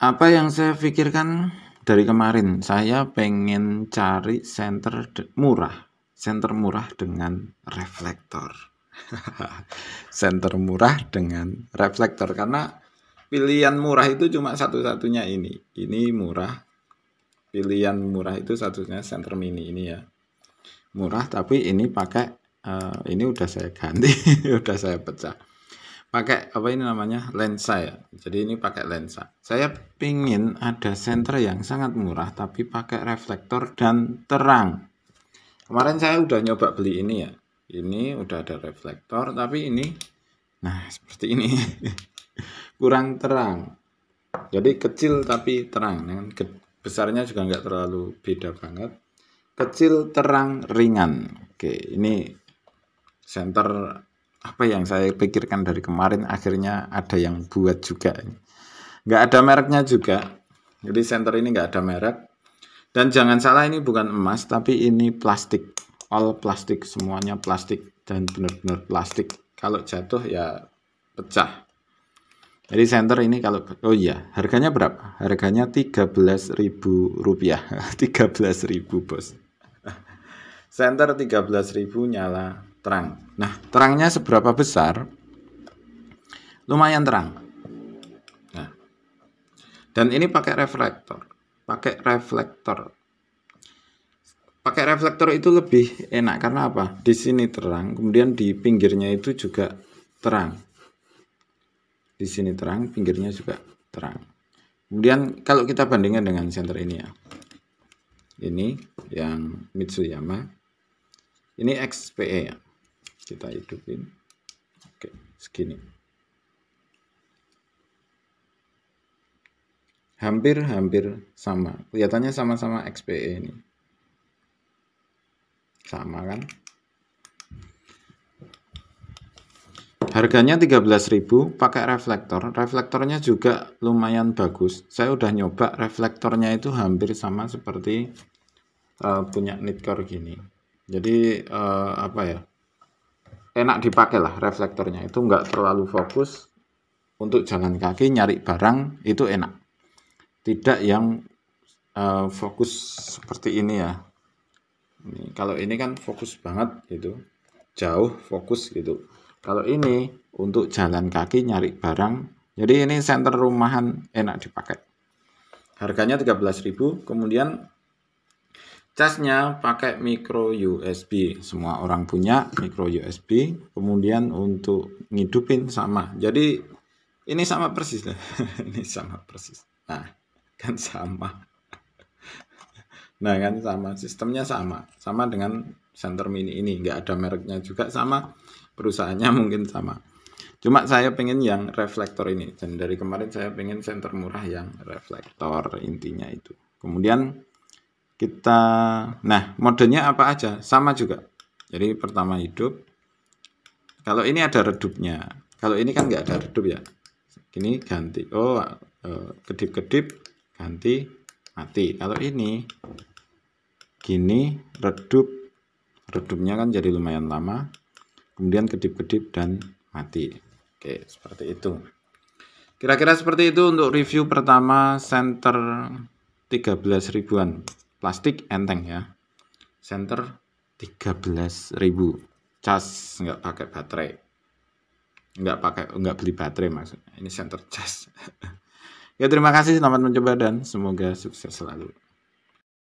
apa yang saya pikirkan dari kemarin saya pengen cari center murah center murah dengan reflektor center murah dengan reflektor karena pilihan murah itu cuma satu-satunya ini ini murah pilihan murah itu satunya center mini ini ya murah tapi ini pakai uh, ini udah saya ganti udah saya pecah pakai apa ini namanya lensa ya jadi ini pakai lensa saya pingin ada senter yang sangat murah tapi pakai reflektor dan terang kemarin saya udah nyoba beli ini ya ini udah ada reflektor tapi ini nah seperti ini kurang terang jadi kecil tapi terang dengan besarnya juga nggak terlalu beda banget kecil terang ringan oke ini senter apa yang saya pikirkan dari kemarin akhirnya ada yang buat juga nggak ada mereknya juga jadi center ini nggak ada merek dan jangan salah ini bukan emas tapi ini plastik all plastik semuanya plastik dan benar-benar plastik kalau jatuh ya pecah jadi center ini kalau oh iya, harganya berapa? Harganya 13.000 rupiah. 13.000 bos. Center 13.000 nyala terang. Nah, terangnya seberapa besar? Lumayan terang. Nah. Dan ini pakai reflektor. Pakai reflektor. Pakai reflektor itu lebih enak karena apa? Di sini terang, kemudian di pinggirnya itu juga terang. Di sini terang, pinggirnya juga terang. Kemudian kalau kita bandingkan dengan senter ini ya. Ini yang Mitsuyama. Ini XPE ya kita hidupin oke segini hampir-hampir sama kelihatannya sama-sama XPE ini sama kan harganya 13.000 pakai reflektor reflektornya juga lumayan bagus saya udah nyoba reflektornya itu hampir sama seperti uh, punya Nitcore gini jadi uh, apa ya enak dipakai lah reflektornya itu nggak terlalu fokus untuk jalan kaki nyari barang itu enak tidak yang uh, fokus seperti ini ya ini, kalau ini kan fokus banget gitu jauh fokus gitu kalau ini untuk jalan kaki nyari barang jadi ini center rumahan enak dipakai harganya 13.000 kemudian Casnya pakai micro USB. Semua orang punya micro USB. Kemudian untuk ngidupin sama. Jadi ini sama persis lah. ini sama persis. Nah, kan sama. Nah kan sama, sistemnya sama, sama dengan center mini ini, nggak ada mereknya juga sama, perusahaannya mungkin sama. Cuma saya pengen yang reflektor ini, dan dari kemarin saya pengen center murah yang reflektor intinya itu. Kemudian kita nah modenya apa aja sama juga jadi pertama hidup kalau ini ada redupnya kalau ini kan nggak ada redup ya ini ganti oh eh, kedip-kedip ganti mati kalau ini gini redup redupnya kan jadi lumayan lama kemudian kedip-kedip dan mati oke seperti itu kira-kira seperti itu untuk review pertama center 13 ribuan plastik enteng ya center 13.000 cas nggak pakai baterai nggak pakai nggak beli baterai maksudnya ini center cas ya terima kasih selamat mencoba dan semoga sukses selalu